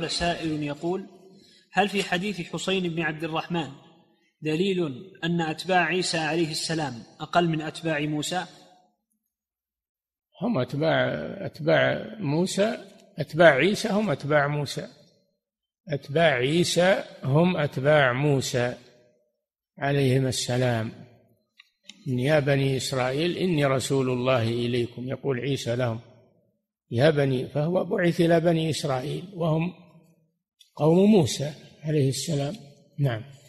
هذا سائل يقول هل في حديث حسين بن عبد الرحمن دليل أن أتباع عيسى عليه السلام أقل من أتباع موسى هم أتباع أتباع موسى أتباع عيسى هم أتباع موسى أتباع عيسى هم أتباع موسى عليهما السلام يا بني إسرائيل إني رسول الله إليكم يقول عيسى لهم يا بني فهو بعث إلى بني إسرائيل وهم قوم موسى عليه السلام نعم